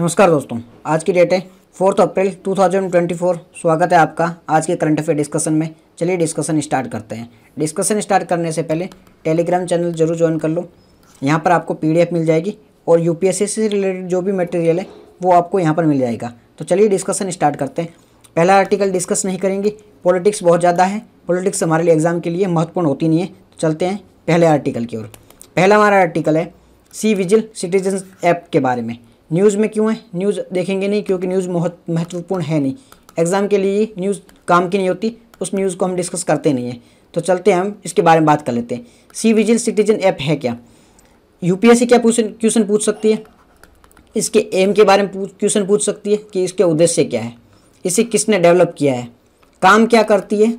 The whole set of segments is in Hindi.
नमस्कार दोस्तों आज की डेट है फोर्थ अप्रैल 2024 स्वागत है आपका आज के करंट अफेयर डिस्कशन में चलिए डिस्कशन स्टार्ट करते हैं डिस्कशन स्टार्ट करने से पहले टेलीग्राम चैनल जरूर ज्वाइन कर लो यहाँ पर आपको पीडीएफ मिल जाएगी और यूपीएससी से रिलेटेड जो भी मटेरियल है वो आपको यहाँ पर मिल जाएगा तो चलिए डिस्कशन स्टार्ट करते हैं पहला आर्टिकल डिस्कस नहीं करेंगे पॉलिटिक्स बहुत ज़्यादा है पॉलिटिक्स हमारे लिए एग्ज़ाम के लिए महत्वपूर्ण होती नहीं है तो चलते हैं पहले आर्टिकल की ओर पहला हमारा आर्टिकल है सी विजिल सिटीजन ऐप के बारे में न्यूज़ में क्यों है न्यूज़ देखेंगे नहीं क्योंकि न्यूज़ बहुत महत्वपूर्ण है नहीं एग्ज़ाम के लिए न्यूज़ काम की नहीं होती उस न्यूज़ को हम डिस्कस करते नहीं हैं तो चलते हैं हम इसके बारे में बात कर लेते हैं सी विजिल सिटीजन ऐप है क्या यूपीएससी क्या क्वेश्चन पूछ सकती है इसके एम के बारे में क्वेश्चन पूछ सकती है कि इसके उद्देश्य क्या है इसे किसने डेवलप किया है काम क्या करती है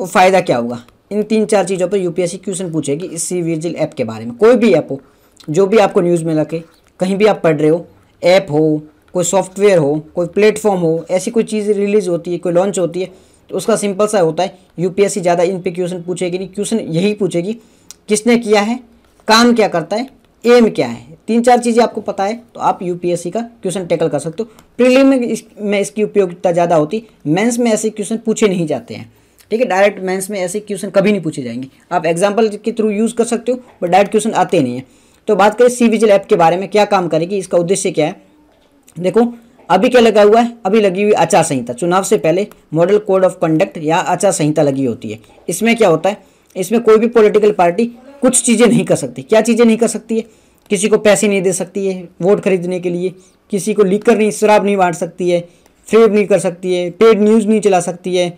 और फ़ायदा क्या होगा इन तीन चार चीज़ों पर यूपीएससी क्वेश्चन पूछेगी इस सी विजिल ऐप के बारे में कोई भी ऐप हो जो भी आपको न्यूज़ में लगे कहीं भी आप पढ़ रहे हो ऐप हो कोई सॉफ्टवेयर हो कोई प्लेटफॉर्म हो ऐसी कोई चीज़ रिलीज़ होती है कोई लॉन्च होती है तो उसका सिंपल सा होता है यूपीएससी ज़्यादा इन पे क्वेश्चन पूछेगी नहीं क्वेश्चन यही पूछेगी किसने किया है काम क्या करता है एम क्या है तीन चार चीज़ें आपको पता है तो आप यूपीएससी का क्वेश्चन टैकल कर सकते हो प्रीलिम में इस, में इसकी उपयोगिता ज़्यादा होती मेंस में ऐसे क्वेश्चन पूछे नहीं जाते हैं ठीक है डायरेक्ट मेंस में ऐसे क्वेश्चन कभी नहीं पूछे जाएंगे आप एग्जाम्पल के थ्रू यूज़ कर सकते हो बट डायरेक्ट क्वेश्चन आते नहीं हैं तो बात करें सी विजिल ऐप के बारे में क्या काम करेगी इसका उद्देश्य क्या है देखो अभी क्या लगा हुआ है अभी लगी हुई आचार संहिता चुनाव से पहले मॉडल कोड ऑफ कंडक्ट या आचार संहिता लगी होती है इसमें क्या होता है इसमें कोई भी पॉलिटिकल पार्टी कुछ चीज़ें नहीं कर सकती क्या चीज़ें नहीं कर सकती है किसी को पैसे नहीं दे सकती है वोट खरीदने के लिए किसी को लीकर नहीं शराब नहीं बांट सकती है फेव नहीं कर सकती है पेड न्यूज़ नहीं चला सकती है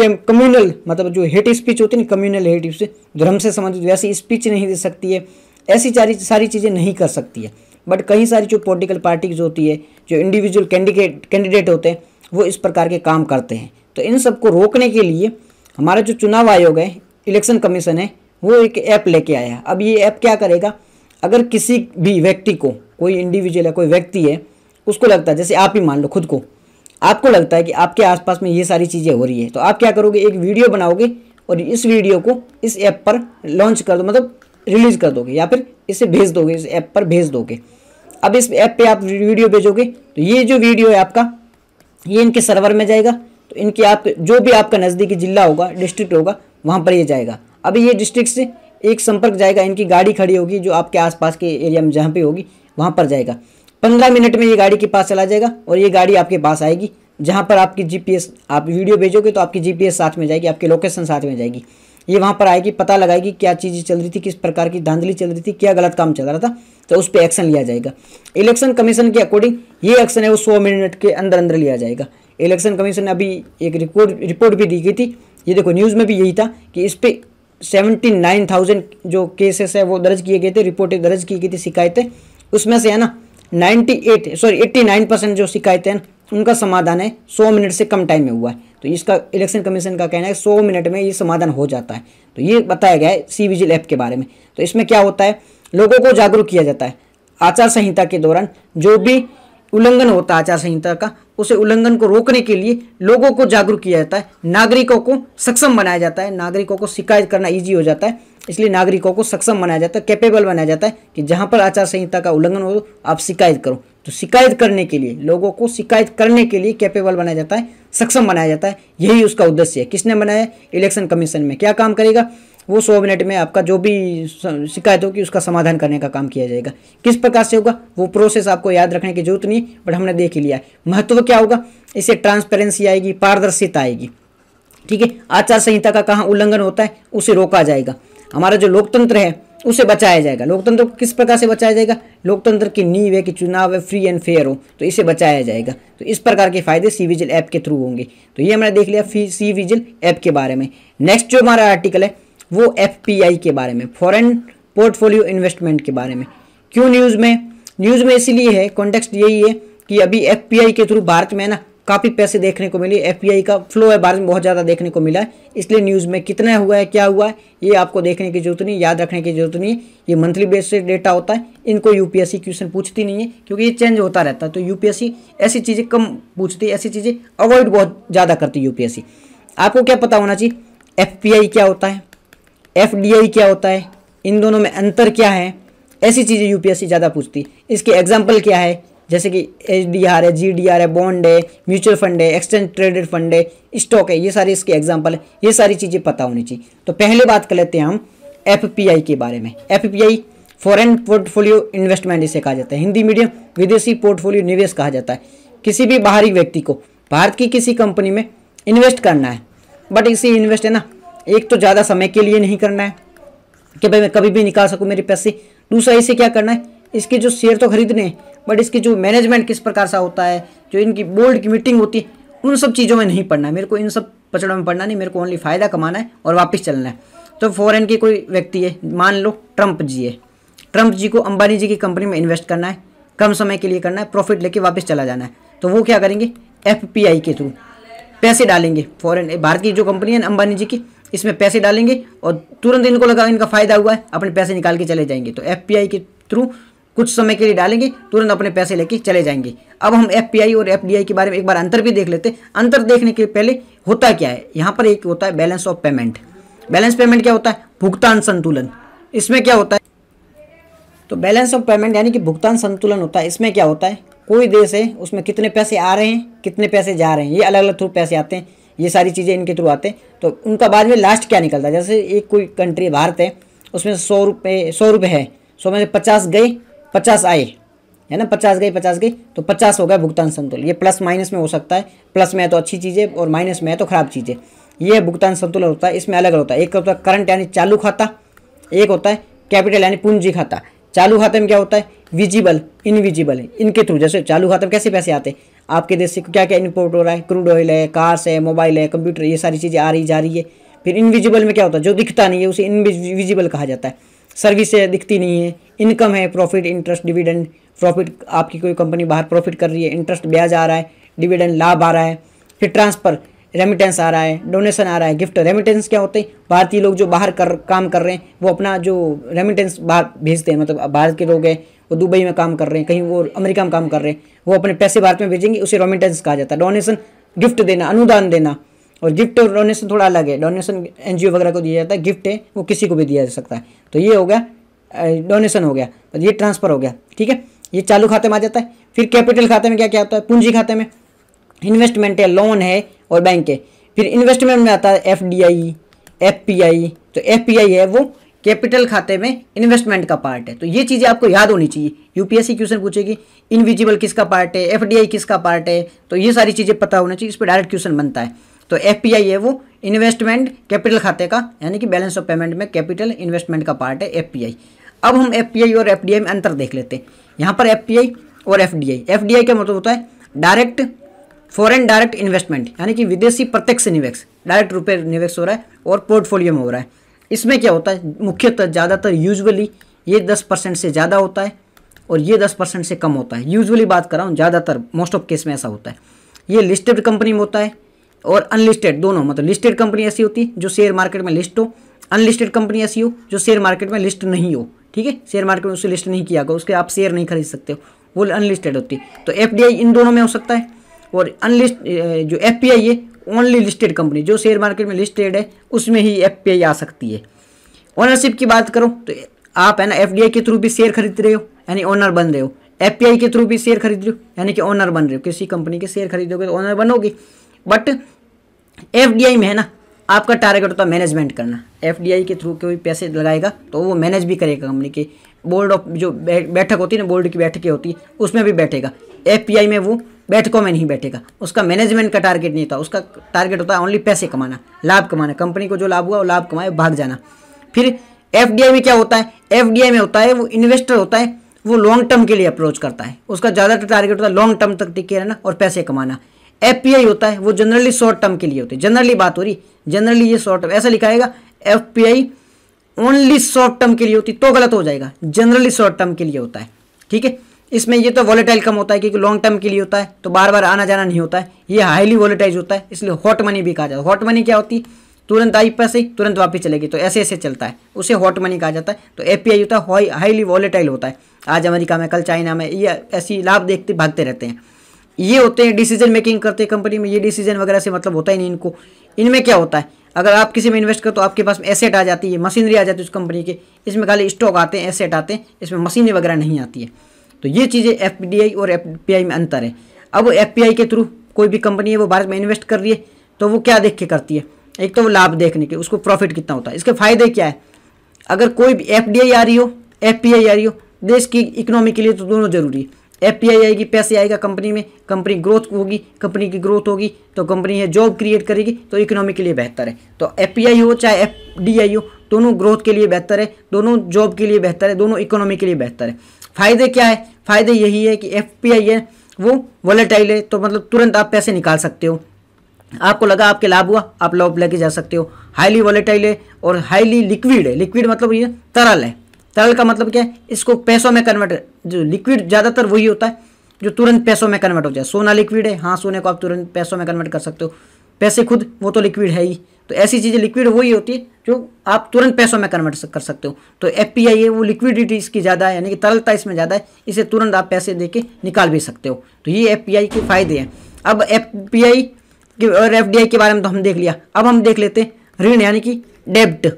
कम्युनल मतलब जो हेट स्पीच होती है ना कम्युनल हेट स्पीच धर्म से संबंधित वैसी स्पीच नहीं दे सकती है ऐसी सारी सारी चीज़ें नहीं कर सकती है बट कई सारी जो पॉलिटिकल पार्टीज होती है जो इंडिविजुअल कैंडिडेट कैंडिडेट होते हैं वो इस प्रकार के काम करते हैं तो इन सबको रोकने के लिए हमारा जो चुनाव आयोग है इलेक्शन कमीशन है वो एक ऐप लेके आया है अब ये ऐप क्या करेगा अगर किसी भी व्यक्ति को कोई इंडिविजुअल है कोई व्यक्ति है उसको लगता है जैसे आप ही मान लो खुद को आपको लगता है कि आपके आसपास में ये सारी चीज़ें हो रही है तो आप क्या करोगे एक वीडियो बनाओगे और इस वीडियो को इस ऐप पर लॉन्च कर दो मतलब रिलीज कर दोगे या फिर इसे भेज दोगे इस ऐप पर भेज दोगे अब इस ऐप पे आप वीडियो भेजोगे तो ये जो वीडियो है आपका ये इनके सर्वर में जाएगा तो इनके आप जो भी आपका नज़दीकी जिला होगा डिस्ट्रिक्ट होगा वहाँ पर ये जाएगा अभी ये डिस्ट्रिक्ट से एक संपर्क जाएगा इनकी गाड़ी खड़ी होगी जो आपके आसपास के एरिया में जहाँ पे होगी वहाँ पर जाएगा पंद्रह मिनट में ये गाड़ी के पास चला जाएगा और ये गाड़ी आपके पास आएगी जहाँ पर आपकी जीपीएस आप वीडियो भेजोगे तो आपकी जीपीएस साथ में जाएगी आपकी लोकेशन साथ में जाएगी ये वहाँ पर आएगी पता लगाएगी क्या चीज़ें चल रही थी किस प्रकार की धांधली चल रही थी क्या गलत काम चल रहा था तो उस पर एक्शन लिया जाएगा इलेक्शन कमीशन के अकॉर्डिंग ये एक्शन है वो सौ मिनट के अंदर अंदर लिया जाएगा इलेक्शन कमीशन ने अभी एक रिपोर्ट रिपोर्ट भी दी गई थी ये देखो न्यूज़ में भी यही था कि इस पर सेवेंटी नाइन थाउजेंड जो केसेस है वो दर्ज किए गए थे रिपोर्टें दर्ज की गई थी शिकायतें उसमें से है ना ninety eight sorry eighty nine percent जो शिकायतें हैं उनका समाधान है सौ मिनट से कम टाइम में हुआ है तो इसका इलेक्शन कमीशन का कहना है सौ मिनट में ये समाधान हो जाता है तो ये बताया गया है सी विजिल ऐप के बारे में तो इसमें क्या होता है लोगों को जागरूक किया जाता है आचार संहिता के दौरान जो भी उल्लंघन होता है आचार संहिता का उसे उल्लंघन को रोकने के लिए लोगों को जागरूक किया जाता है नागरिकों को सक्षम बनाया जाता है नागरिकों को शिकायत करना ईजी हो जाता है इसलिए नागरिकों को सक्षम बनाया जाता है कैपेबल बनाया जाता है कि जहाँ पर आचार संहिता का उल्लंघन हो आप शिकायत करो तो शिकायत करने के लिए लोगों को शिकायत करने के लिए कैपेबल बनाया जाता है सक्षम बनाया जाता है यही उसका उद्देश्य है किसने बनाया इलेक्शन कमीशन में क्या काम करेगा वो सौ मिनट में आपका जो भी शिकायत होगी उसका समाधान करने का काम किया जाएगा किस प्रकार से होगा वो प्रोसेस आपको याद रखने की जरूरत नहीं बट हमने देख ही लिया है महत्व क्या होगा इससे ट्रांसपेरेंसी आएगी पारदर्शिता आएगी ठीक है आचार संहिता का कहाँ उल्लंघन होता है उसे रोका जाएगा हमारा जो लोकतंत्र है उसे बचाया जाएगा लोकतंत्र को किस प्रकार से बचाया जाएगा लोकतंत्र की नींव है कि चुनाव है फ्री एंड फेयर हो तो इसे बचाया जाएगा तो इस प्रकार के फायदे सी विजिल ऐप के थ्रू होंगे तो ये हमने देख लिया सी विजिल ऐप के बारे में नेक्स्ट जो हमारा आर्टिकल है वो एफपीआई के बारे में फॉरेन पोर्टफोलियो इन्वेस्टमेंट के बारे में क्यों न्यूज़ में न्यूज़ में इसीलिए है कॉन्टेक्स्ट यही है कि अभी एफ के थ्रू भारत में ना काफ़ी पैसे देखने को मिले एफ का फ्लो है भारत में बहुत ज़्यादा देखने को मिला है इसलिए न्यूज़ में कितना हुआ है क्या हुआ है ये आपको देखने की जरूरत नहीं याद रखने की जरूरत नहीं है ये मंथली बेस से डेटा होता है इनको यूपीएससी क्वेश्चन पूछती नहीं है क्योंकि ये चेंज होता रहता है तो यूपीएससी ऐसी चीज़ें कम पूछती ऐसी चीज़ें अवॉइड बहुत ज़्यादा करती है यूपीएससी आपको क्या पता होना चाहिए एफ क्या होता है एफ क्या होता है इन दोनों में अंतर क्या है ऐसी चीज़ें यूपीएससी ज़्यादा पूछती इसके एग्जाम्पल क्या है जैसे कि एच डी आर है जी डी आर है बॉन्ड है म्यूचुअल फंड है एक्सचेंज ट्रेडेड फंड है स्टॉक है ये सारे इसके एग्जाम्पल है ये सारी चीज़ें पता होनी चाहिए तो पहले बात कर लेते हैं हम एफ पी आई के बारे में F P I foreign portfolio investment इसे कहा जाता है हिंदी मीडियम विदेशी पोर्टफोलियो निवेश कहा जाता है किसी भी बाहरी व्यक्ति को भारत की किसी कंपनी में इन्वेस्ट करना है बट इसी इन्वेस्ट है ना एक तो ज़्यादा समय के लिए नहीं करना है कि भाई मैं कभी भी निकाल सकूँ मेरे पैसे दूसरा इसे क्या करना है इसके जो शेयर तो खरीदने हैं बट इसके जो मैनेजमेंट किस प्रकार सा होता है जो इनकी बोर्ड की मीटिंग होती है उन सब चीज़ों में नहीं पढ़ना है मेरे को इन सब पचड़ों में पढ़ना नहीं मेरे को ओनली फ़ायदा कमाना है और वापस चलना है तो फॉरेन की कोई व्यक्ति है मान लो ट्रंप जी है ट्रंप जी को अंबानी जी की कंपनी में इन्वेस्ट करना है कम समय के लिए करना है प्रॉफिट लेके वापस चला जाना है तो वो क्या करेंगे एफ के थ्रू पैसे डालेंगे फॉरन भारत की जो कंपनी है अंबानी जी की इसमें पैसे डालेंगे और तुरंत इनको लगा इनका फ़ायदा हुआ है अपने पैसे निकाल के चले जाएंगे तो एफ के थ्रू कुछ समय के लिए डालेंगे तुरंत अपने पैसे लेके चले जाएंगे अब हम एफ और एफ के बारे में एक बार अंतर भी देख लेते हैं अंतर देखने के पहले होता क्या है यहाँ पर एक होता है balance of payment balance payment क्या होता है भुगतान संतुलन इसमें क्या होता है तो बैलेंस ऑफ पेमेंट यानी कि भुगतान संतुलन होता है इसमें क्या होता है कोई देश है उसमें कितने पैसे आ रहे हैं कितने पैसे जा रहे हैं ये अलग अलग थ्रू पैसे आते हैं ये सारी चीज़ें इनके थ्रू आते हैं तो उनका बाद में लास्ट क्या निकलता है जैसे एक कोई कंट्री भारत है उसमें सौ रुपये सौ रुपये है सौ में से पचास गए पचास आए है ना पचास गई पचास गई तो पचास हो गया भुगतान संतुल ये प्लस माइनस में हो सकता है प्लस में है तो अच्छी चीज़ें और माइनस में है तो ख़राब चीज़ें ये भुगतान संतुलन होता है इसमें अलग अलग होता है एक होता है करंट यानी चालू खाता एक होता है कैपिटल यानी पूंजी खाता चालू खाते में क्या होता है विजिबल इनविजिबल इनके थ्रू जैसे चालू खाते में कैसे पैसे आते हैं आपके देश से क्या क्या इम्पोर्ट हो रहा है क्रूड ऑयल है कार्स है मोबाइल है कंप्यूटर ये सारी चीज़ें आ रही जा रही है फिर इनविजिबल में क्या होता है जो दिखता नहीं है उसे इनविजिबल कहा जाता है सर्विस दिखती नहीं है इनकम है प्रॉफिट इंटरेस्ट डिविडेंड प्रॉफिट आपकी कोई कंपनी बाहर प्रॉफिट कर रही है इंटरेस्ट ब्याज आ रहा है डिविडेंड लाभ आ रहा है फिर ट्रांसफ़र रेमिटेंस आ रहा है डोनेशन आ रहा है गिफ्ट रेमिटेंस क्या होते हैं भारतीय लोग जो बाहर कर काम कर रहे हैं वो अपना जो रेमिटेंस बाहर भेजते हैं मतलब भारत के लोग हैं वो दुबई में काम कर रहे हैं कहीं वो अमेरिका में काम कर रहे हैं वो अपने पैसे भारत में भेजेंगे उसे रेमिटेंस कहा जाता है डोनेशन गिफ्ट देना अनुदान देना और गिफ्ट और डोनेशन थोड़ा अलग है डोनेशन एन वगैरह को दिया जाता है गिफ्ट है वो किसी को भी दिया जा सकता है तो ये हो गया डोनेशन हो गया तो ये ट्रांसफ़र हो गया ठीक है ये चालू खाते में आ जाता है फिर कैपिटल खाते में क्या क्या होता है पूंजी खाते में इन्वेस्टमेंट है लोन है और बैंक के फिर इन्वेस्टमेंट में आता है F D I F P I तो एफ पी आई है वो कैपिटल खाते में इन्वेस्टमेंट का पार्ट है तो ये चीज़ें आपको याद होनी चाहिए यूपीएससी क्वेश्चन पूछेगी इनविजिबल किसका पार्ट है एफ डी आई किसका पार्ट है तो ये सारी चीज़ें पता होना चाहिए इस पर डायरेक्ट क्वेश्चन बनता है तो एफ पी आई है वो इन्वेस्टमेंट कैपिटल खाते का यानी कि बैलेंस ऑफ पेमेंट में कैपिटल इन्वेस्टमेंट का पार्ट है एफ पी आई अब हम एफ पी आई और एफ डी आई में अंतर देख लेते हैं यहाँ पर एफ पी आई और F D I F D I का मतलब होता है डायरेक्ट फॉरेन डायरेक्ट इन्वेस्टमेंट यानी कि विदेशी प्रत्यक्ष निवेश डायरेक्ट रुपये निवेश हो रहा है और पोर्टफोलियो में हो रहा है इसमें क्या होता है मुख्यतः ज़्यादातर यूजुअली ये दस परसेंट से ज़्यादा होता है और ये दस परसेंट से कम होता है यूजुअली बात कर रहा हूँ ज़्यादातर मोस्ट ऑफ केस में ऐसा होता है ये लिस्टेड कंपनी में होता है और अनलिस्टेड दोनों मतलब लिस्टेड कंपनी ऐसी होती है जो शेयर मार्केट में लिस्ट हो अनलिस्टेड कंपनी ऐसी हो जो शेयर मार्केट में लिस्ट नहीं हो ठीक है शेयर मार्केट में उसे लिस्ट नहीं किया गया उसके आप शेयर नहीं खरीद सकते हो वो अनलिस्टेड होती है तो एफ इन दोनों में हो सकता है और अनलिस्ट जो एफ पी आई है ओनली लिस्टेड कंपनी जो शेयर मार्केट में लिस्टेड है उसमें ही एफ पी आई आ सकती है ओनरशिप की बात करो तो आप है ना एफ डी आई के थ्रू भी शेयर खरीद रहे हो यानी ओनर बन रहे हो एफ पी आई के थ्रू भी शेयर खरीद रहे हो यानी कि ओनर बन रहे हो किसी कंपनी के शेयर खरीदोगे तो ओनर बनोगे बट एफ डी आई में है ना आपका टारगेट होता है मैनेजमेंट करना एफ डी आई के थ्रू कोई पैसे लगाएगा तो वो मैनेज भी करेगा कंपनी के बोर्ड ऑफ जो बैठक होती है ना बोर्ड की बैठकें होती है उसमें भी बैठेगा एफपीआई में वो बैठकों में नहीं बैठेगा उसका मैनेजमेंट का टारगेट नहीं होता उसका टारगेट होता है ओनली पैसे कमाना लाभ कमाना कंपनी को जो लाभ हुआ वो लाभ कमाए भाग जाना फिर एफ में क्या होता है एफ में होता है वो इन्वेस्टर होता है वो लॉन्ग टर्म के लिए अप्रोच करता है उसका ज़्यादातर टारगेट होता है लॉन्ग टर्म तक टिके रहना और पैसे कमाना एफ होता है वो जनरली शॉर्ट टर्म के लिए होती है जनरली बात हो रही जनरली ये शॉर्ट टर्म ऐसा लिखाएगा एफ ओनली शॉर्ट टर्म के लिए होती तो गलत हो जाएगा जनरली शॉर्ट टर्म के लिए होता है ठीक है इसमें ये तो वॉलेटाइल कम होता है क्योंकि लॉन्ग टर्म के लिए होता है तो बार बार आना जाना नहीं होता है ये हाईली वॉलेटाइज होता है इसलिए हॉट मनी भी कहा जाता है हॉट मनी क्या होती है तुरंत आई पैसे तुरंत वापस चलेगी तो ऐसे ऐसे चलता है उसे हॉट मनी कहा जाता है तो ए होता है हाईली वॉलेटाइल होता है आज अमेरिका में कल चाइना में ये ऐसी लाभ देखते भागते रहते हैं ये होते हैं डिसीजन मेकिंग करते हैं कंपनी में ये डिसीजन वगैरह से मतलब होता ही नहीं इनको इनमें क्या होता है अगर आप किसी में इन्वेस्ट करो तो आपके पास एसेट आ जाती है मशीनरी आ जाती है उस कंपनी के इसमें खाली स्टॉक आते हैं एसेट आते हैं इसमें मशीनरी वगैरह नहीं आती है तो ये चीज़ें एफ और एफ में अंतर है अब एफ के थ्रू कोई भी कंपनी है वो भारत में इन्वेस्ट कर रही है तो वो क्या देख के करती है एक तो वो लाभ देखने के उसको प्रॉफिट कितना होता है इसके फायदे क्या है अगर कोई भी एफ आ रही हो एफ आ रही हो देश की इकोनॉमी के लिए तो दोनों जरूरी है एफ आएगी पैसे आएगा कंपनी में कंपनी ग्रोथ होगी कंपनी की ग्रोथ होगी तो कंपनी है जॉब क्रिएट करेगी तो इकोनॉमी के लिए बेहतर है तो एफ हो चाहे एफ हो दोनों ग्रोथ के लिए बेहतर है दोनों जॉब के लिए बेहतर है दोनों इकोनॉमी के लिए बेहतर है फ़ायदे क्या है फ़ायदे यही है कि एफ है वो वॉलेटाइल है तो मतलब तुरंत आप पैसे निकाल सकते हो आपको लगा आपके लाभ हुआ आप लॉब लेके जा सकते हो हाईली वॉलेटाइल है और हाईली लिक्विड है लिक्विड मतलब ये तरल है तरल का मतलब क्या है इसको पैसों में कन्वर्ट जो लिक्विड ज़्यादातर वही होता है जो तुरंत पैसों में कन्वर्ट हो जाए सोना लिक्विड है हाँ सोने को आप तुरंत पैसों में कन्वर्ट कर सकते हो पैसे खुद वो तो लिक्विड है ही तो ऐसी चीज़ें लिक्विड वही होती है जो आप तुरंत पैसों में कन्वर्ट कर सकते हो तो एफ पी आई है वो लिक्विडिटी इसकी ज़्यादा है यानी कि तरलता इसमें ज़्यादा है इसे तुरंत आप पैसे दे के निकाल भी सकते हो तो ये एफ पी आई के फ़ायदे हैं अब एफ पी आई के और एफ डी आई के बारे में तो हम देख लिया अब हम देख लेते हैं ऋण यानी कि डेब्ट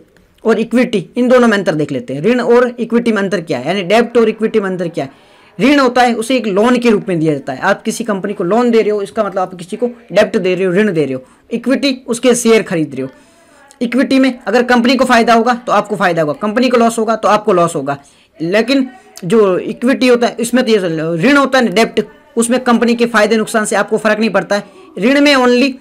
और इक्विटी इन दोनों में अंतर देख लेते हैं ऋण और इक्विटी में अंतर क्या है यानी डेब्ट और इक्विटी में अंतर क्या है ऋण होता है उसे एक लोन के रूप में दिया जाता है आप किसी कंपनी को लोन दे रहे हो इसका मतलब आप किसी को डेप्ट दे रहे हो ऋण दे रहे हो इक्विटी उसके शेयर खरीद रहे हो इक्विटी में अगर कंपनी को फायदा होगा तो आपको फायदा होगा कंपनी को लॉस होगा तो आपको लॉस होगा लेकिन जो इक्विटी होता है इसमें तो ऋण होता है डेप्ट उसमें कंपनी के फायदे नुकसान से आपको फर्क नहीं पड़ता है ऋण में ओनली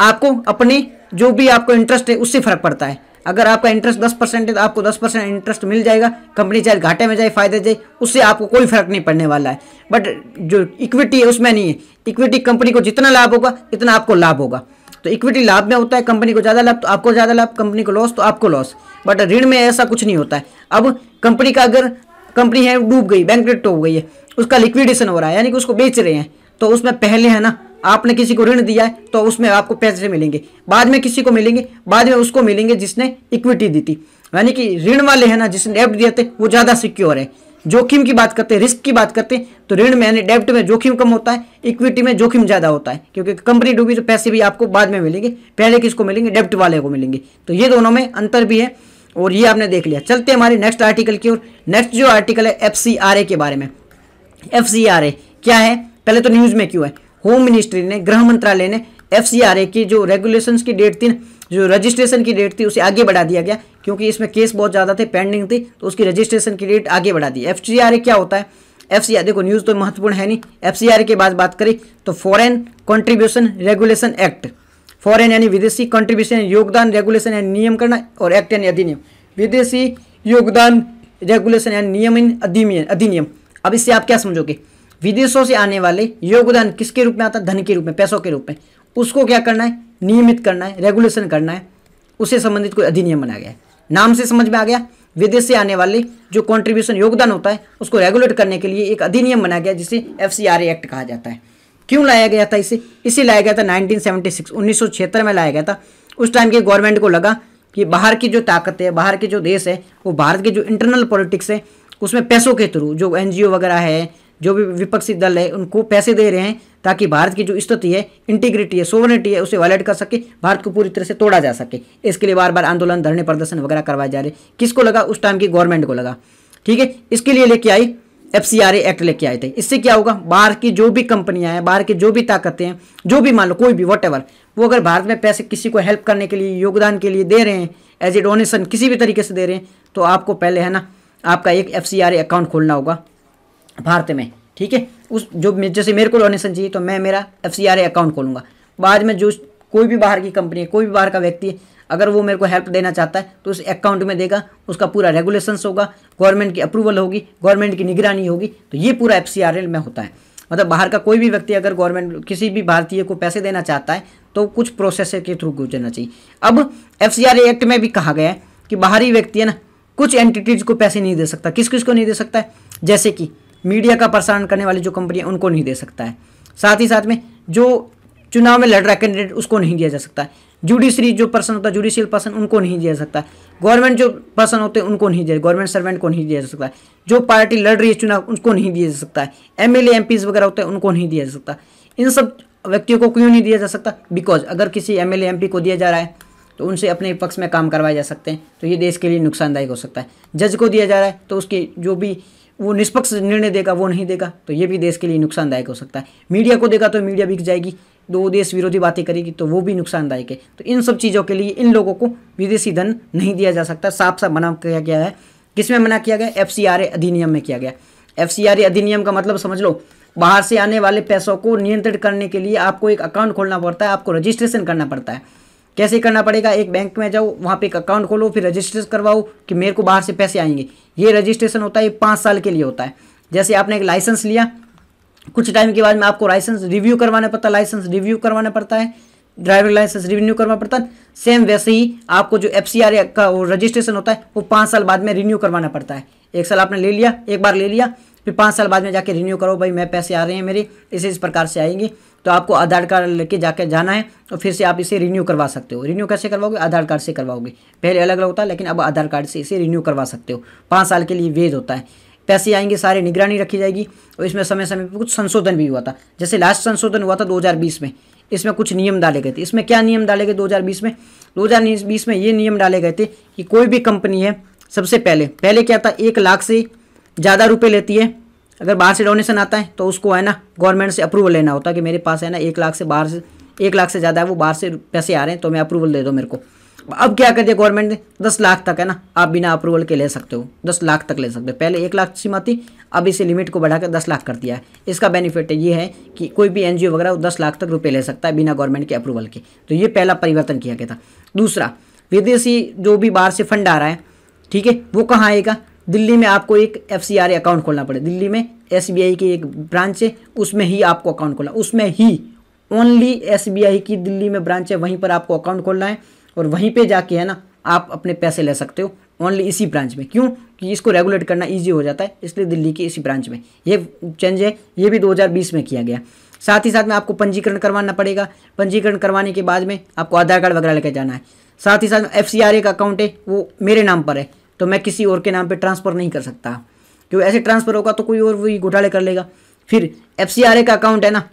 आपको अपने जो भी आपको इंटरेस्ट है उससे फर्क पड़ता है अगर आपका इंटरेस्ट दस परसेंट है तो आपको दस परसेंट इंटरेस्ट मिल जाएगा कंपनी चाहे घाटे में जाए फायदे जाए उससे आपको कोई फर्क नहीं पड़ने वाला है बट जो इक्विटी है उसमें नहीं है इक्विटी कंपनी को जितना लाभ होगा इतना आपको लाभ होगा तो इक्विटी लाभ में होता है कंपनी को ज़्यादा लाभ तो आपको ज़्यादा लाभ कंपनी को लॉस तो आपको लॉस बट ऋण में ऐसा कुछ नहीं होता है अब कंपनी का अगर कंपनी है डूब गई बैंक हो गई है उसका लिक्विडेशन हो रहा है यानी कि उसको बेच रहे हैं तो उसमें पहले है ना आपने किसी को ऋण दिया है तो उसमें आपको पैसे मिलेंगे बाद में किसी को मिलेंगे बाद में उसको मिलेंगे जिसने इक्विटी दी थी यानी कि ऋण वाले हैं ना जिसने डेप्ट दिए थे वो ज़्यादा सिक्योर है जोखिम की बात करते हैं रिस्क की बात करते हैं तो ऋण में यानी डेप्ट में जोखिम कम होता है इक्विटी में जोखिम ज़्यादा होता है क्योंकि कंपनी डूबी तो पैसे भी आपको बाद में मिलेंगे पहले किसको मिलेंगे डेप्ट वाले को मिलेंगे तो ये दोनों में अंतर भी है और ये आपने देख लिया चलते हमारे नेक्स्ट आर्टिकल की ओर नेक्स्ट जो आर्टिकल है एफ के बारे में एफ क्या है पहले तो न्यूज़ में क्यों है होम मिनिस्ट्री ने गृह मंत्रालय ने एफ की जो रेगुलेशन की डेट थी जो रजिस्ट्रेशन की डेट थी उसे आगे बढ़ा दिया गया क्योंकि इसमें केस बहुत ज़्यादा थे पेंडिंग थी तो उसकी रजिस्ट्रेशन की डेट आगे बढ़ा दी एफ क्या होता है एफ देखो न्यूज़ तो महत्वपूर्ण है नहीं एफ के बाद बात करें तो foreign contribution regulation act foreign यानी विदेशी कंट्रीब्यूशन योगदान रेगुलेशन यानी नियम करना और एक्ट यानी अधिनियम विदेशी योगदान रेगुलेशन यानी इन अधिनियम अधिनियम अब इससे आप क्या समझोगे विदेशों से आने वाले योगदान किसके रूप में आता है धन के रूप में पैसों के रूप में उसको क्या करना है नियमित करना है रेगुलेशन करना है उससे संबंधित कोई अधिनियम बनाया गया है नाम से समझ में आ गया विदेश से आने वाले जो कॉन्ट्रीब्यूशन योगदान होता है उसको रेगुलेट करने के लिए एक अधिनियम बनाया गया जिसे एफ एक्ट कहा जाता है क्यों लाया गया था इसे इसे लाया गया था नाइनटीन सेवेंटी में लाया गया था उस टाइम के गवर्नमेंट को लगा कि बाहर की जो ताकत है बाहर के जो देश है वो भारत के जो इंटरनल पॉलिटिक्स है उसमें पैसों के थ्रू जो एन वगैरह है जो भी विपक्षी दल है उनको पैसे दे रहे हैं ताकि भारत की जो स्थिति है इंटीग्रिटी है सोवरेनिटी है उसे वायलेट कर सके भारत को पूरी तरह से तोड़ा जा सके इसके लिए बार बार आंदोलन धरने प्रदर्शन वगैरह करवाए जा रहे किसको लगा उस टाइम की गवर्नमेंट को लगा ठीक है इसके लिए लेके आई एफ सी आर एक्ट लेके आए थे इससे क्या होगा बाहर की जो भी कंपनियां हैं बाहर की जो भी ताकतें हैं जो भी मान लो कोई भी वट वो अगर भारत में पैसे किसी को हेल्प करने के लिए योगदान के लिए दे रहे हैं एज ए डोनेशन किसी भी तरीके से दे रहे हैं तो आपको पहले है ना आपका एक एफ अकाउंट खोलना होगा भारत में ठीक है उस जो जैसे मेरे को डोनेशन चाहिए तो मैं मेरा एफ अकाउंट खोलूँगा बाद में जो कोई भी बाहर की कंपनी है कोई भी बाहर का व्यक्ति है अगर वो मेरे को हेल्प देना चाहता है तो उस अकाउंट में देगा उसका पूरा रेगुलेशंस होगा गवर्नमेंट की अप्रूवल होगी गवर्नमेंट की निगरानी होगी तो ये पूरा एफ में होता है मतलब बाहर का कोई भी व्यक्ति अगर गवर्नमेंट किसी भी भारतीय को पैसे देना चाहता है तो कुछ प्रोसेस के थ्रू गुजरना चाहिए अब एफ एक्ट में भी कहा गया है कि बाहरी व्यक्ति है ना कुछ एंटिटीज़ को पैसे नहीं दे सकता किस किस को नहीं दे सकता है जैसे कि मीडिया का प्रसारण करने वाली जो कंपनी है उनको नहीं दे सकता है साथ ही साथ में जो चुनाव में लड़ रहा कैंडिडेट उसको नहीं दिया जा सकता जुडिशरी जो पर्सन होता है जुडिशियल पर्सन उनको नहीं दिया जा सकता गवर्नमेंट जो पर्सन होते हैं उनको नहीं दिया गवर्नमेंट सर्वेंट को नहीं दिया जा सकता जो पार्टी लड़ रही है चुनाव उनको नहीं दिया जा सकता है एम एल वगैरह होते हैं उनको नहीं दिया जा सकता इन सब व्यक्तियों को क्यों नहीं दिया जा सकता बिकॉज अगर किसी एम एल को दिया जा रहा है तो उनसे अपने पक्ष में काम करवाए जा सकते हैं तो ये देश के लिए नुकसानदायक हो सकता है जज को दिया जा रहा है तो उसकी जो भी वो निष्पक्ष निर्णय देगा वो नहीं देगा तो ये भी देश के लिए नुकसानदायक हो सकता है मीडिया को देगा तो मीडिया बिक जाएगी दो तो देश विरोधी बातें करेगी तो वो भी नुकसानदायक है तो इन सब चीज़ों के लिए इन लोगों को विदेशी धन नहीं दिया जा सकता साफ साफ मना किया गया है किसमें मना किया गया एफ अधिनियम में किया गया एफ अधिनियम का मतलब समझ लो बाहर से आने वाले पैसों को नियंत्रित करने के लिए आपको एक अकाउंट खोलना पड़ता है आपको रजिस्ट्रेशन करना पड़ता है कैसे करना पड़ेगा एक बैंक में जाओ वहाँ पे एक अकाउंट खोलो फिर रजिस्ट्रेशन करवाओ कि मेरे को बाहर से पैसे आएंगे ये रजिस्ट्रेशन होता है पाँच साल के लिए होता है जैसे आपने एक लाइसेंस लिया कुछ टाइम के बाद में आपको लाइसेंस रिव्यू करवाना पड़ता है लाइसेंस रिव्यू करवाना पड़ता है ड्राइवर लाइसेंस रिन्यू करवाना पड़ता है सेम वैसे ही आपको जो एफ का वो रजिस्ट्रेशन होता है वो पाँच साल बाद में रिन्यू करवाना पड़ता है एक साल आपने ले लिया एक बार ले लिया फिर पाँच साल बाद में जाके रिन्यू करो भाई मैं पैसे आ रहे हैं मेरे इसे इस प्रकार से आएंगे तो आपको आधार कार्ड लेके जाकर जाना है और फिर से आप इसे रिन्यू करवा सकते हो रिन्यू कैसे करवाओगे आधार कार्ड से करवाओगे पहले अलग अलग होता है लेकिन अब आधार कार्ड से इसे रिन्यू करवा सकते हो पाँच साल के लिए वेज होता है पैसे आएंगे सारे निगरानी रखी जाएगी और इसमें समय समय पर कुछ संशोधन भी हुआ था जैसे लास्ट संशोधन हुआ था दो में इसमें कुछ नियम डाले गए थे इसमें क्या नियम डाले गए दो में दो में ये नियम डाले गए थे कि कोई भी कंपनी है सबसे पहले पहले क्या था एक लाख से ज़्यादा रुपये लेती है अगर बाहर से डोनेशन आता है तो उसको है ना गवर्नमेंट से अप्रूवल लेना होता है कि मेरे पास है ना एक लाख से बाहर से एक लाख से ज़्यादा है वो बाहर से पैसे आ रहे हैं तो मैं अप्रूवल दे दो मेरे को अब क्या कर दिया गवर्नमेंट ने दस लाख तक है ना आप बिना अप्रूवल के ले सकते हो दस लाख तक ले सकते हो पहले एक लाख सीमा थी अब इसे लिमिट को बढ़ाकर दस लाख कर दिया है इसका बेनिफिट ये है कि कोई भी एनजीओ वगैरह दस लाख तक रुपये ले सकता है बिना गवर्नमेंट के अप्रूवल के तो ये पहला परिवर्तन किया गया था दूसरा विदेशी जो भी बाहर से फंड आ रहा है ठीक है वो कहाँ आएगा दिल्ली में आपको एक एफ अकाउंट खोलना पड़े दिल्ली में एस की एक ब्रांच है उसमें ही आपको अकाउंट खोलना उसमें ही ओनली एस की दिल्ली में ब्रांच है वहीं पर आपको अकाउंट खोलना है और वहीं पे जाके है ना आप अपने पैसे ले सकते हो ओनली इसी ब्रांच में क्यों कि इसको रेगुलेट करना इजी हो जाता है इसलिए दिल्ली की इसी ब्रांच में ये चेंज है ये भी 2020 में किया गया साथ ही साथ में आपको पंजीकरण करवाना पड़ेगा पंजीकरण करवाने के बाद में आपको आधार कार्ड वगैरह लेकर जाना है साथ ही साथ एफ का अकाउंट है वो मेरे नाम पर है तो मैं किसी और के नाम पर ट्रांसफ़र नहीं कर सकता क्योंकि ऐसे ट्रांसफ़र होगा तो कोई और वही घोटाले कर लेगा फिर एफ का अकाउंट है ना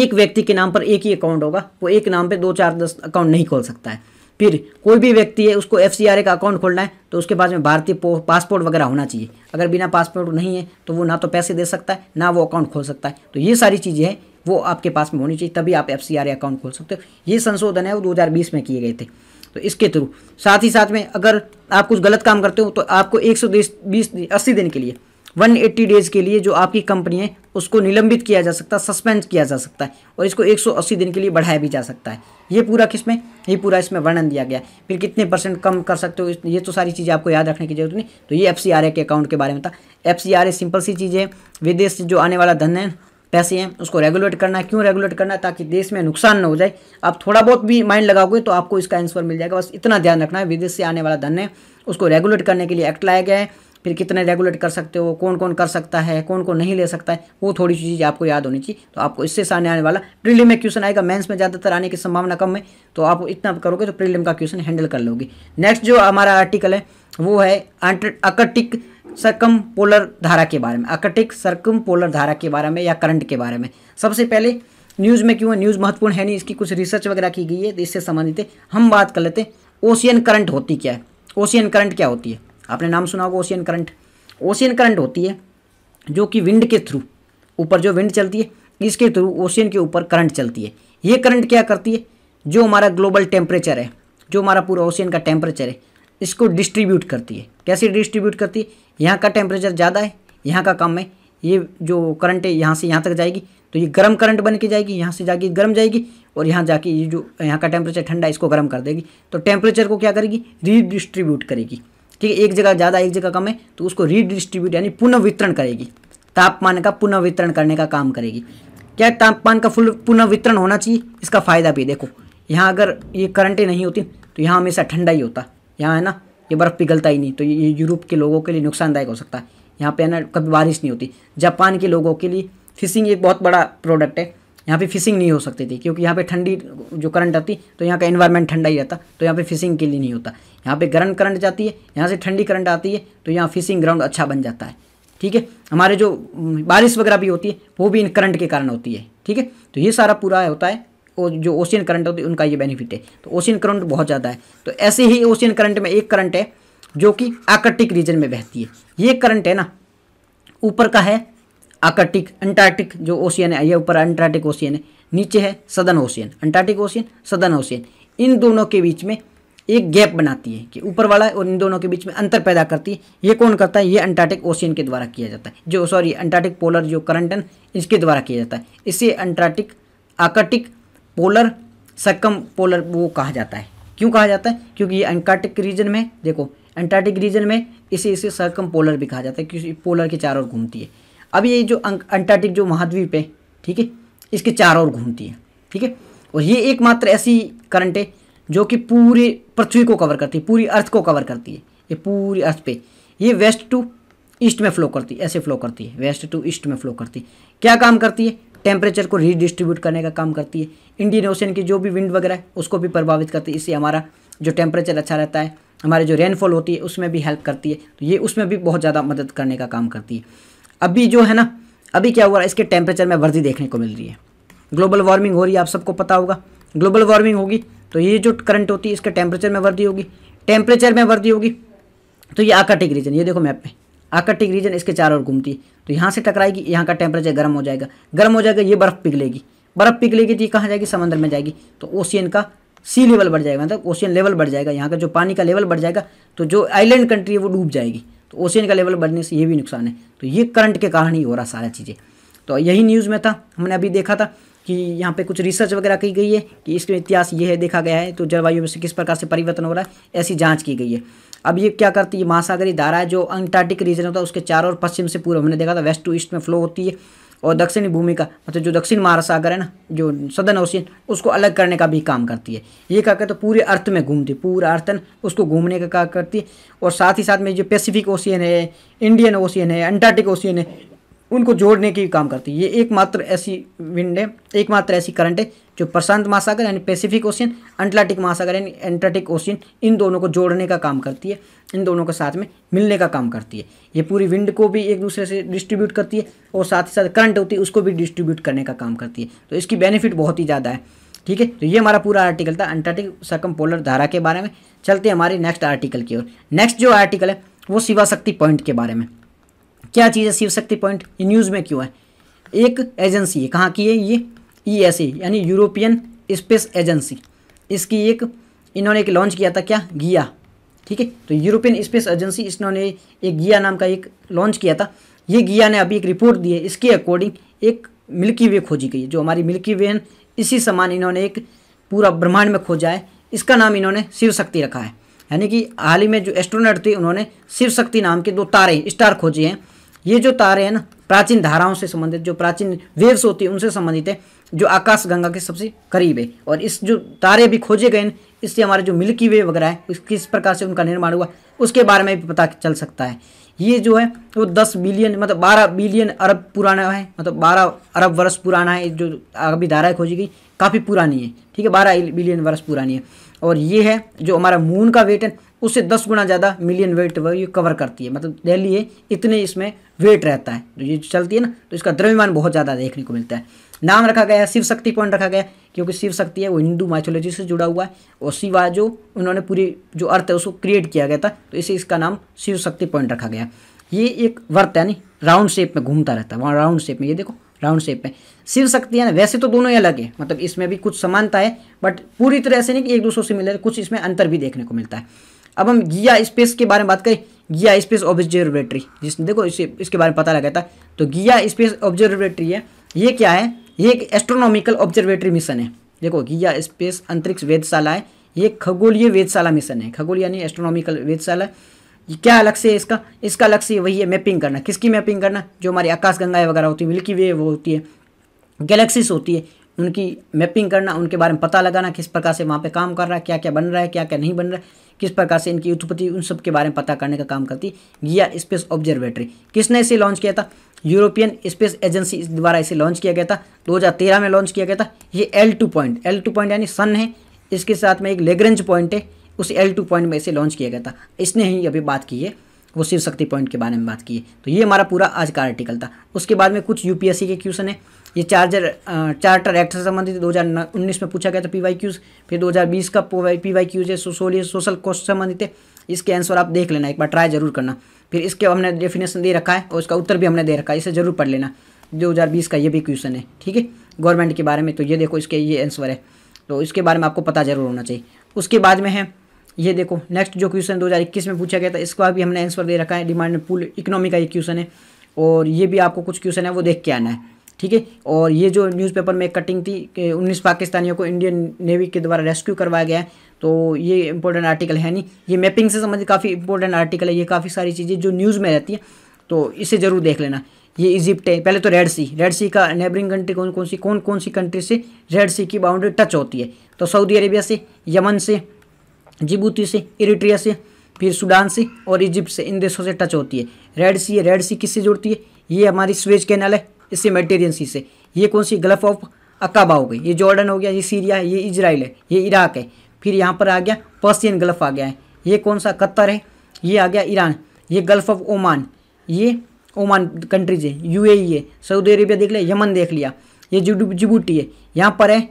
एक व्यक्ति के नाम पर एक ही अकाउंट होगा वो एक नाम पे दो चार दस अकाउंट नहीं खोल सकता है फिर कोई भी व्यक्ति है उसको एफ का अकाउंट खोलना है तो उसके पास में भारतीय पासपोर्ट वगैरह होना चाहिए अगर बिना पासपोर्ट नहीं है तो वो ना तो पैसे दे सकता है ना वो अकाउंट खोल सकता है तो ये सारी चीज़ें हैं वो आपके पास में होनी चाहिए तभी आप एफ अकाउंट खोल सकते हो ये संशोधन है वो दो में किए गए थे तो इसके थ्रू साथ ही साथ में अगर आप कुछ गलत काम करते हो तो आपको एक सौ बीस अस्सी दिन के लिए 180 डेज के लिए जो आपकी कंपनी है उसको निलंबित किया जा सकता है सस्पेंड किया जा सकता है और इसको 180 दिन के लिए बढ़ाया भी जा सकता है ये पूरा किस में ये पूरा इसमें वर्णन दिया गया फिर कितने परसेंट कम कर सकते हो ये तो सारी चीज़ें आपको याद रखने की जरूरत नहीं तो ये एफ के अकाउंट के बारे में था एफ सिंपल सी चीज़ है विदेश से जो आने वाला धन है पैसे हैं उसको रेगुलेट करना है क्यों रेगुलेट करना है ताकि देश में नुकसान ना हो जाए आप थोड़ा बहुत भी माइंड लगाओगे तो आपको इसका आंसर मिल जाएगा बस इतना ध्यान रखना है विदेश से आने वाला धन है उसको रेगुलेट करने के लिए एक्ट लाया गया है फिर कितने रेगुलेट कर सकते हो कौन कौन कर सकता है कौन कौन नहीं ले सकता है वो थोड़ी सी चीज़ आपको याद होनी चाहिए तो आपको इससे सामने आने वाला प्रीलिम में क्वेश्चन आएगा मेंस में ज़्यादातर आने की संभावना कम है तो आप इतना करोगे तो प्रीलिम का क्वेश्चन हैंडल कर लोगे नेक्स्ट जो हमारा आर्टिकल है वो है अकटिक सर्कम पोलर धारा के बारे में अकटिक सर्कम पोलर धारा के बारे में या करंट के बारे में सबसे पहले न्यूज़ में क्यों है न्यूज़ महत्वपूर्ण है नहीं इसकी कुछ रिसर्च वगैरह की गई है तो इससे संबंधित हम बात कर लेते हैं ओशियन करंट होती क्या है ओशियन करंट क्या होती है आपने नाम सुना होगा ओशियन करंट ओशियन करंट होती है जो कि विंड के थ्रू ऊपर जो विंड चलती है इसके थ्रू ओशियन के ऊपर करंट चलती है ये करंट क्या करती है जो हमारा ग्लोबल टेम्परेचर है जो हमारा पूरा ओशियन का टेम्परेचर है इसको डिस्ट्रीब्यूट करती है कैसे डिस्ट्रीब्यूट करती है यहाँ का टेम्परेचर ज़्यादा है यहाँ का कम है ये जो करंट है यहाँ से यहाँ तक जाएगी तो ये गर्म करंट बन के जाएगी यहाँ से जाके गर्म जाएगी और यहाँ जाके ये जो यहाँ का टेम्परेचर ठंडा इसको गर्म कर देगी तो टेम्परेचर को क्या करेगी रीडिस्ट्रीब्यूट करेगी ठीक है एक जगह ज़्यादा एक जगह कम है तो उसको रीडिस्ट्रीब्यूट यानी पुनः वितरण करेगी तापमान का पुनः वितरण करने का काम करेगी क्या तापमान का फुल पुनः वितरण होना चाहिए इसका फ़ायदा भी देखो यहाँ अगर ये करंटें नहीं होती तो यहाँ हमेशा ठंडा ही होता यहाँ है ना ये बर्फ़ पिघलता ही नहीं तो ये यूरोप के लोगों के लिए नुकसानदायक हो सकता है यहाँ पे है ना कभी बारिश नहीं होती जापान के लोगों के लिए फिशिंग एक बहुत बड़ा प्रोडक्ट है यहाँ पे फिशिंग नहीं हो सकती थी क्योंकि यहाँ पे ठंडी जो करंट आती तो यहाँ का इन्वायरमेंट ठंडा ही रहता तो यहाँ पे फिशिंग के लिए नहीं होता यहाँ पे गर्म करंट जाती है यहाँ से ठंडी करंट आती है तो यहाँ फिशिंग ग्राउंड अच्छा बन जाता है ठीक है हमारे जो बारिश वगैरह भी होती है वो भी इन करंट के कारण होती है ठीक है तो ये सारा पूरा होता है और जो ओशियन करंट होती है उनका ये बेनिफिट है तो ओशियन करंट बहुत ज़्यादा है तो ऐसे ही ओशियन करंट में एक करंट है जो कि आकर्टिक रीजन में बहती है ये करंट है ना ऊपर का है आकर्टिक अंटार्कटिक जो ओशियन है ये ऊपर अंटार्कटिक ओशियन है नीचे है southern ocean antarctic ocean southern ocean इन दोनों के बीच में एक गैप बनाती है कि ऊपर वाला और इन दोनों के बीच में अंतर पैदा करती है ये कौन करता है ये अंटार्कटिक ओशियन के द्वारा किया जाता है जो सॉरी अंटार्कटिक पोलर जो करंट है इसके द्वारा किया जाता है इसे antarctic arctic polar circumpolar वो कहा जाता है क्यों कहा जाता है क्योंकि ये अंटार्कटिक रीजन में देखो अंटार्कटिक रीजन में इसे इसे सर्कम पोलर भी कहा जाता है क्योंकि पोलर के चारों ओर घूमती है अब ये जो अंटार्कटिक जो महाद्वीप है ठीक है इसके चारों ओर घूमती है ठीक है और ये एकमात्र ऐसी करंट है जो कि पूरे पृथ्वी को कवर करती है पूरी अर्थ को कवर करती है ये पूरी अर्थ पे ये वेस्ट टू ईस्ट में फ्लो करती है ऐसे फ्लो करती है वेस्ट टू ईस्ट में फ्लो करती है क्या काम करती है टेम्परेचर को रीडिस्ट्रीब्यूट करने का काम करती है इंडियन ओशन की जो भी विंड वगैरह है उसको भी प्रभावित करती है इससे हमारा जो टेम्परेचर अच्छा रहता है हमारे जो रेनफॉल होती है उसमें भी हेल्प करती है तो ये उसमें भी बहुत ज़्यादा मदद करने का काम करती है अभी जो है ना अभी क्या हो रहा है इसके टेम्परेचर में वर्दी देखने को मिल रही है ग्लोबल वार्मिंग हो रही है आप सबको पता होगा ग्लोबल वार्मिंग होगी तो ये जो करंट होती है इसके टेम्परेचर में वर्दी होगी टेम्परेचर में वर्दी होगी तो ये आकाटिक रीजन ये देखो मैप में आकाटिक रीजन इसके चारों ओर घूमती है तो यहाँ से टकराएगी यहाँ का टेम्परेचर गर्म हो जाएगा गर्म हो जाएगा ये बर्फ़ पिघलेगी बर्फ़ पिघलेगी तो ये कहाँ जाएगी समंदर में जाएगी तो ओशियन का सी लेवल बढ़ जाएगा मतलब ओशियन लेवल बढ़ जाएगा यहाँ का जो पानी का लेवल बढ़ जाएगा तो जो आइलैंड कंट्री है वो डूब जाएगी तो ओशियन का लेवल बढ़ने से ये भी नुकसान है तो ये करंट के कारण ही हो रहा सारा चीज़ें तो यही न्यूज़ में था हमने अभी देखा था कि यहाँ पे कुछ रिसर्च वगैरह की गई है कि इसके इतिहास ये है देखा गया है तो जलवायु में से किस प्रकार से परिवर्तन हो रहा है ऐसी जांच की गई है अब ये क्या करती है महासागरी धारा जो अंटार्कटिक रीजन होता है उसके चारों और पश्चिम से पूर्व हमने देखा था वेस्ट टू ईस्ट में फ्लो होती है और दक्षिणी भूमिका मतलब जो दक्षिण महासागर है ना जो सदन ओशियन उसको अलग करने का भी काम करती है ये क्या करते पूरे अर्थ में घूमती पूरा अर्थन उसको घूमने का काम करती है और साथ ही साथ में जो पैसिफिक ओशियन है इंडियन ओशियन है अंटार्टिक ओशियन है उनको जोड़ने की काम करती है ये एकमात्र ऐसी विंड है एकमात्र ऐसी करंट है जो प्रशांत महासागर यानी पैसिफिक ओशियन अंटलाटिक महासागर यानी एंटार्टिक ओशियन इन दोनों को जोड़ने का काम करती है इन दोनों के साथ में मिलने का काम करती है ये पूरी विंड को भी एक दूसरे से डिस्ट्रीब्यूट करती है और साथ ही साथ करंट होती है उसको भी डिस्ट्रीब्यूट करने का काम करती है तो इसकी बेनिफिट बहुत ही ज़्यादा है ठीक है तो ये हमारा पूरा आर्टिकल था अंटार्टिक सकम पोलर धारा के बारे में चलते हमारे नेक्स्ट आर्टिकल की ओर नेक्स्ट जो आर्टिकल है वो शिवा शक्ति पॉइंट के बारे में क्या चीज़ है शिव शक्ति पॉइंट ये न्यूज़ में क्यों है एक एजेंसी है कहाँ की है ये ई एस ए यानी यूरोपियन स्पेस एजेंसी इसकी एक इन्होंने एक लॉन्च किया था क्या गिया ठीक है तो यूरोपियन स्पेस एजेंसी इन्होंने एक गिया नाम का एक लॉन्च किया था ये गिया ने अभी एक रिपोर्ट दी है इसके अकॉर्डिंग एक मिल्की वे खोजी गई है जो हमारी मिल्की वे इसी समान इन्होंने एक पूरा ब्रह्मांड में खोजा है इसका नाम इन्होंने शिव शक्ति रखा है यानी कि हाल ही में जो एस्ट्रोनट थे उन्होंने शिव शक्ति नाम के दो तारे स्टार खोजे हैं ये जो तारे हैं ना प्राचीन धाराओं से संबंधित जो प्राचीन वेव्स होती है उनसे संबंधित है जो आकाश गंगा के सबसे करीब है और इस जो तारे भी खोजे गए हैं इससे हमारे जो मिल्की वे वगैरह है किस प्रकार से उनका निर्माण हुआ उसके बारे में भी पता चल सकता है ये जो है वो दस बिलियन मतलब बारह बिलियन अरब पुराना है मतलब बारह अरब वर्ष पुराना है जो अभी धाराएँ खोजी गई काफ़ी पुरानी है ठीक है बारह बिलियन वर्ष पुरानी है और ये है जो हमारा मून का वेट है उससे दस गुना ज़्यादा मिलियन वेट ये कवर करती है मतलब दिल्ली है इतने इसमें वेट रहता है तो ये चलती है ना तो इसका द्रव्यमान बहुत ज़्यादा देखने को मिलता है नाम रखा गया है शिव शक्ति पॉइंट रखा गया क्योंकि शिव शक्ति है वो हिंदू माइथोलॉजी से जुड़ा हुआ है और शिवा जो उन्होंने पूरी जो अर्थ है उसको क्रिएट किया गया था तो इसे इसका नाम शिव शक्ति पॉइंट रखा गया ये एक वर्त यानी राउंड शेप में घूमता रहता है वहाँ राउंड शेप में ये देखो राउंड शेप है शिव शक्ति है ना वैसे तो दोनों ही अलग है मतलब इसमें भी कुछ समानता है बट पूरी तरह से नहीं कि एक दूसरे से मिले कुछ इसमें अंतर भी देखने को मिलता है अब हम गिया स्पेस के बारे में बात करें गिया स्पेस ऑब्जर्वेटरी जिसने देखो इसे इसके बारे में पता लगा था तो गिया स्पेस ऑब्जर्वेटरी है ये क्या है ये एक एस्ट्रोनॉमिकल ऑब्जर्वेटरी मिशन है देखो गिया स्पेस अंतरिक्ष वेदशाला है ये खगोलीय वेदशाला मिशन है खगोल यानी एस्ट्रोनॉमिकल है क्या अलग से इसका इसका अलग से वही है मैपिंग करना किसकी मैपिंग करना जो हमारी आकाशगंगाएँ वगैरह होती है मिल्की वे वो होती है गैलेक्सीज होती है उनकी मैपिंग करना उनके बारे में पता लगाना किस प्रकार से वहाँ पे काम कर रहा है क्या क्या बन रहा है क्या क्या नहीं बन रहा है किस प्रकार से इनकी उत्पत्ति उन सब के बारे में पता करने का काम करती गीया स्पेस ऑब्जर्वेटरी किसने इसे लॉन्च किया था यूरोपियन स्पेस एजेंसी द्वारा इसे लॉन्च किया गया था दो में लॉन्च किया गया था ये L two point L two point यानी सन है इसके साथ में एक लेग्रेंज पॉइंट है उसे एल टू पॉइंट में इसे लॉन्च किया गया था इसने ही अभी बात की है वो शिव शक्ति पॉइंट के बारे में बात की है तो ये हमारा पूरा आज का आर्टिकल था उसके बाद में कुछ यूपीएससी के क्वेश्चन है ये चार्जर चार्टर एक्ट से संबंधित उन्नीस में पूछा गया था वाई क्यूज फिर बीस का पी वाई क्यूज है सोशल सोशल कॉस्ट संबंधित है इसके आंसर आप देख लेना एक बार ट्राई जरूर करना फिर इसके हमने डेफिनेशन दे रखा है और उसका उत्तर भी हमने दे रखा है इसे जरूर पढ़ लेना 2020 का ये भी क्वेश्चन है ठीक है गवर्नमेंट के बारे में तो ये देखो इसके ये आंसर है तो इसके बारे में आपको पता जरूर होना चाहिए उसके बाद में है ये देखो नेक्स्ट जो क्वेश्चन इक्कीस में पूछा गया था इसका भी हमने आंसर दे रखा है डिमांड पुल इकोनॉमी का ये क्वेश्चन है और ये भी आपको कुछ क्वेश्चन है वो देख के आना है ठीक है और ये जो न्यूज़पेपर में कटिंग थी कि उन्नीस पाकिस्तानियों को इंडियन नेवी के द्वारा रेस्क्यू करवाया गया है तो ये इंपॉर्टेंट आर्टिकल है नहीं ये मैपिंग से संबंधित काफ़ी इंपॉर्टेंट आर्टिकल है ये काफ़ी सारी चीज़ें जो न्यूज़ में रहती हैं तो इसे ज़रूर देख लेना ये इजिप्ट है पहले तो रेड सी रेड सी का नेबरिंग कंट्री कौन कौन सी कौन कौन सी कंट्री से रेड सी की बाउंड्री टच होती है तो सऊदी अरेबिया से यमन से जिबूती से इरिट्रिया से फिर सूडान से और इजिप्ट से इन देशों से टच होती है रेड सी है रेड सी किससे जुड़ती है ये हमारी स्वेज कैनाल है इससे मेडिटेरियन सी से ये कौन सी गल्फ ऑफ अकाबा हो गई ये जॉर्डन हो गया ये सीरिया है ये इजराइल है ये इराक है फिर यहाँ पर आ गया पर्सियन गल्फ आ गया है ये कौन सा कत्तर है ये आ गया ईरान ये गल्फ ऑफ ओमान ये ओमान कंट्रीज है यू e है सऊदी अरेबिया देख लिया यमन देख लिया ये जिबूटी है यहाँ पर है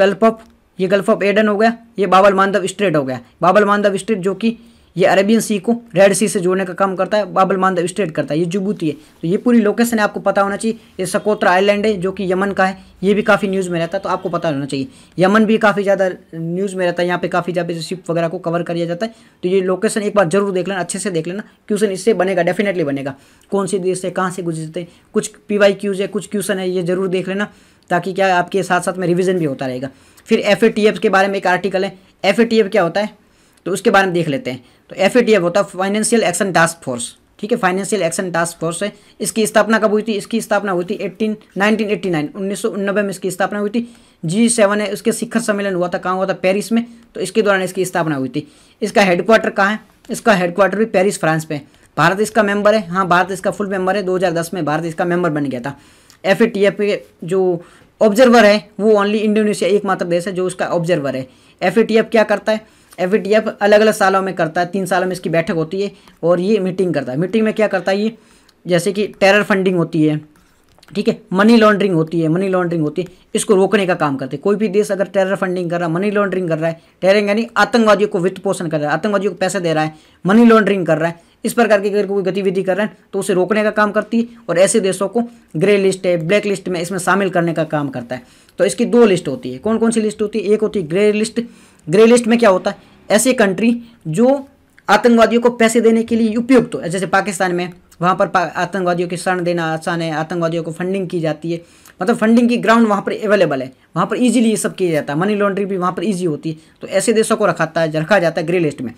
गल्फ ऑफ ये गल्फ ऑफ एडन हो गया ये बाबल मानदव स्ट्रेट हो गया बाबल मानदव स्ट्रेट जो कि ये अरेबियन सी को रेड सी से जोड़ने का काम करता है बाबल मानदव स्ट्रेट करता है ये जुबूती है तो ये पूरी लोकेशन है आपको पता होना चाहिए ये सकोत्रा आइलैंड है जो कि यमन का है ये भी काफ़ी न्यूज़ में रहता है तो आपको पता होना चाहिए यमन भी काफ़ी ज़्यादा न्यूज़ में रहता है यहाँ पर काफ़ी ज़्यादा शिप वगैरह को कवर कर जाता है तो ये लोकेशन एक बार जरूर देख लेना अच्छे से देख लेना क्वेश्चन इससे बनेगा डेफिनेटली बनेगा कौन से देश से कहाँ से गुजरते हैं कुछ पी वाई क्यूज़ है कुछ क्वेश्चन है ये जरूर देख लेना ताकि क्या आपके साथ साथ में रिविज़न भी होता रहेगा फिर एफ के बारे में एक आर्टिकल है एफ क्या होता है तो उसके बारे में देख लेते हैं तो एफ होता है फाइनेंशियल एक्शन टास्क फोर्स ठीक है फाइनेंशियल एक्शन टास्क फोर्स है इसकी स्थापना कब हुई थी इसकी स्थापना हुई थी एट्टीन नाइनटीन एट्टी नाइन उन्नीस सौ उन्नबे में इसकी स्थापना हुई थी जी सेवन है उसके शिखर सम्मेलन हुआ था कहाँ हुआ था पेरिस में तो इसके दौरान इसकी स्थापना हुई थी इसका हेडक्वार्टर कहाँ है इसका हेडक्वार्टर भी पेरिस फ्रांस पे है भारत इसका मेंबर है हाँ भारत इसका फुल मेंबर है 2010 में भारत इसका मेंबर बन गया था एफ के जो ऑब्जर्वर है वो ओनली इंडोनेशिया एकमात्र देश है जो उसका ऑब्जर्वर है एफ क्या करता है एफ अलग अलग सालों में करता है तीन सालों में इसकी बैठक होती है और ये मीटिंग करता है मीटिंग में क्या करता है ये जैसे कि टेरर फंडिंग होती है ठीक है मनी लॉन्ड्रिंग होती है मनी लॉन्ड्रिंग होती है इसको रोकने का काम करते हैं कोई भी देश अगर टेरर फंडिंग कर रहा है मनी लॉन्ड्रिंग कर रहा है टेररिंग यानी आतंकवादियों को वित्त पोषण कर रहा है आतंकवादियों को पैसे दे रहा है मनी लॉन्ड्रिंग कर रहा है इस प्रकार की अगर कोई गतिविधि कर रहे हैं तो उसे रोकने का काम करती है और ऐसे देशों को ग्रे लिस्ट है ब्लैक लिस्ट में इसमें शामिल करने का काम करता है तो इसकी दो लिस्ट होती है कौन कौन सी लिस्ट होती है एक होती है ग्रे लिस्ट ग्रे लिस्ट में क्या होता है ऐसे कंट्री जो आतंकवादियों को पैसे देने के लिए उपयुक्त हो जैसे पाकिस्तान में वहाँ पर आतंकवादियों की शरण देना आसान है आतंकवादियों को फंडिंग की जाती है मतलब फंडिंग की ग्राउंड वहाँ पर अवेलेबल है वहाँ पर इजीली ये सब किया जाता है मनी लॉन्ड्रिंग भी वहाँ पर इजी होती है तो ऐसे देशों को रखाता है रखा जाता है ग्रे लिस्ट में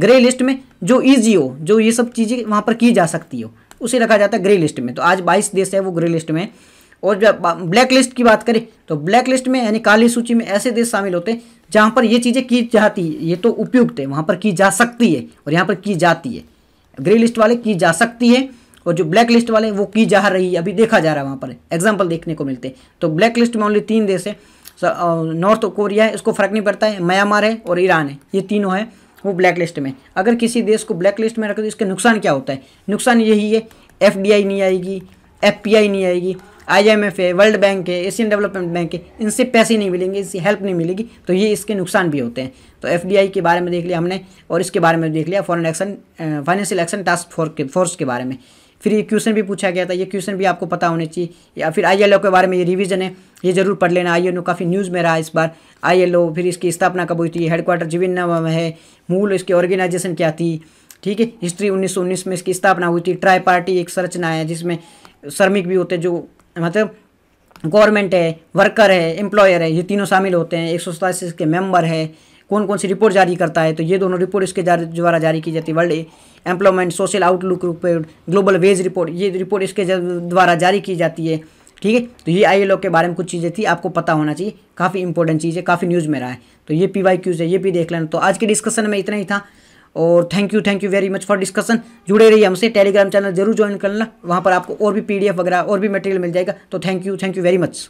ग्रे लिस्ट में जो ईजी हो जो ये सब चीज़ें वहाँ पर की जा सकती हो उसे रखा जाता है ग्रे लिस्ट में तो आज बाईस देश है वो ग्रे लिस्ट में और जब ब्लैक लिस्ट की बात करें तो ब्लैक लिस्ट में यानी काली सूची में ऐसे देश शामिल होते हैं जहाँ पर ये चीज़ें की जाती है ये तो उपयुक्त है वहाँ पर की जा सकती है और यहाँ पर की जाती है ग्रे लिस्ट वाले की जा सकती है और जो ब्लैक लिस्ट वाले वो की जा रही है अभी देखा जा रहा है वहाँ पर एग्जाम्पल देखने को मिलते हैं तो ब्लैक लिस्ट में ओनली तीन देश है नॉर्थ कोरिया है इसको फर्क नहीं पड़ता है म्यांमार है और ईरान है ये तीनों है वो ब्लैक लिस्ट में अगर किसी देश को ब्लैक लिस्ट में रखे तो इसका नुकसान क्या होता है नुकसान यही है एफ नहीं आएगी एफ नहीं आएगी आईएमएफ है वर्ल्ड बैंक है एशियन डेवलपमेंट बैंक है इनसे पैसे नहीं मिलेंगे इनसे हेल्प नहीं मिलेगी तो ये इसके नुकसान भी होते हैं तो एफडीआई के बारे में देख लिया हमने और इसके बारे में देख लिया foreign action financial action task force के फोर्स के बारे में फिर ये क्वेश्चन भी पूछा गया था ये क्वेश्चन भी आपको पता होने चाहिए या फिर आई के बारे में ये रिविजन है ये जरूर पढ़ लेना आई एन काफ़ी न्यूज़ में रहा इस बार आई फिर इसकी स्थापना कब हुई थी हेडक्वार्टर जिविन्ना में है मूल इसकी ऑर्गेनाइजेशन क्या थी ठीक है हिस्ट्री 1919 में इसकी स्थापना हुई थी ट्राई पार्टी एक संरचना है जिसमें श्रमिक भी होते जो मतलब गवर्नमेंट है वर्कर है एम्प्लॉयर है ये तीनों शामिल होते हैं एक सौ सतासी इसके मेम्बर है कौन कौन सी रिपोर्ट जारी करता है तो ये दोनों रिपोर्ट इसके द्वारा जारी की जाती है world employment social outlook report global wage report ये रिपोर्ट इसके द्वारा जारी की जाती है ठीक है तो ये आई के बारे में कुछ चीज़ें थी आपको पता होना चाहिए काफ़ी इंपॉर्टेंट चीज़ है काफ़ी न्यूज़ में रहा है तो ये पी वाई क्यूज़ है ये भी देख लेना तो आज के डिस्कशन में इतना ही था और thank you thank you very much for discussion जुड़े रहिए हमसे टेलीग्राम चैनल जरूर ज्वाइन करना वहाँ पर आपको और भी पीडीएफ वगैरह और भी मटेरियल मिल जाएगा तो thank you thank you very much